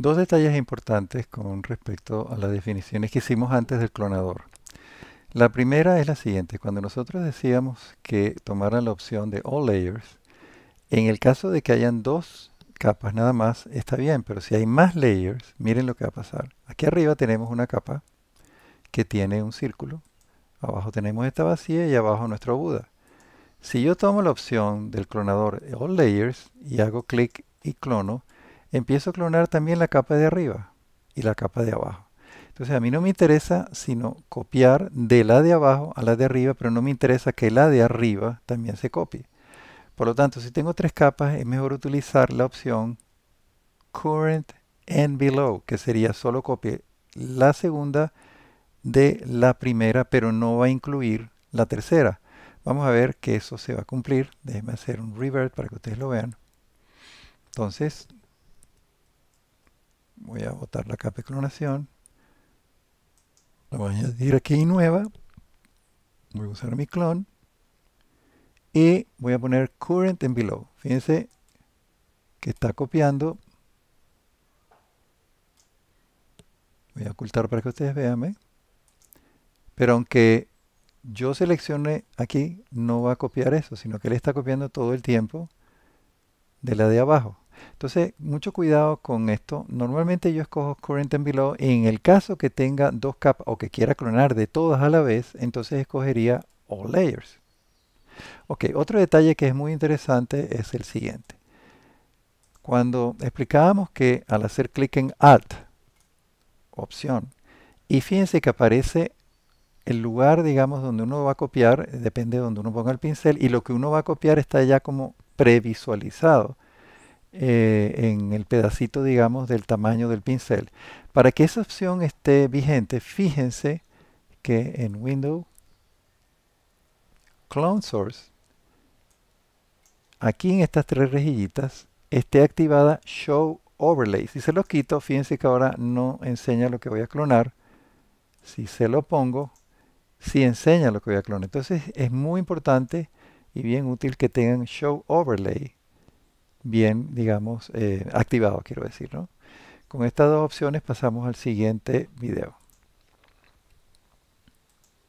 Dos detalles importantes con respecto a las definiciones que hicimos antes del clonador. La primera es la siguiente. Cuando nosotros decíamos que tomaran la opción de All Layers, en el caso de que hayan dos capas nada más, está bien, pero si hay más layers, miren lo que va a pasar. Aquí arriba tenemos una capa que tiene un círculo. Abajo tenemos esta vacía y abajo nuestro Buda. Si yo tomo la opción del clonador All Layers y hago clic y clono, empiezo a clonar también la capa de arriba y la capa de abajo. Entonces a mí no me interesa sino copiar de la de abajo a la de arriba, pero no me interesa que la de arriba también se copie. Por lo tanto, si tengo tres capas, es mejor utilizar la opción Current and Below, que sería solo copie la segunda de la primera, pero no va a incluir la tercera. Vamos a ver que eso se va a cumplir. Déjenme hacer un revert para que ustedes lo vean. Entonces, voy a botar la capa de clonación la voy a añadir aquí nueva voy a usar mi clon y voy a poner current en below fíjense que está copiando voy a ocultar para que ustedes vean pero aunque yo seleccione aquí no va a copiar eso sino que le está copiando todo el tiempo de la de abajo entonces, mucho cuidado con esto. Normalmente yo escojo Current and Below. En el caso que tenga dos capas o que quiera clonar de todas a la vez, entonces escogería All Layers. Ok, otro detalle que es muy interesante es el siguiente. Cuando explicábamos que al hacer clic en Alt, opción, y fíjense que aparece el lugar, digamos, donde uno va a copiar, depende de donde uno ponga el pincel, y lo que uno va a copiar está ya como previsualizado. Eh, en el pedacito, digamos, del tamaño del pincel. Para que esa opción esté vigente, fíjense que en Window, Clone Source, aquí en estas tres rejillitas, esté activada Show Overlay. Si se lo quito, fíjense que ahora no enseña lo que voy a clonar. Si se lo pongo, sí enseña lo que voy a clonar. Entonces es muy importante y bien útil que tengan Show Overlay bien, digamos, eh, activado, quiero decir, ¿no? Con estas dos opciones pasamos al siguiente video.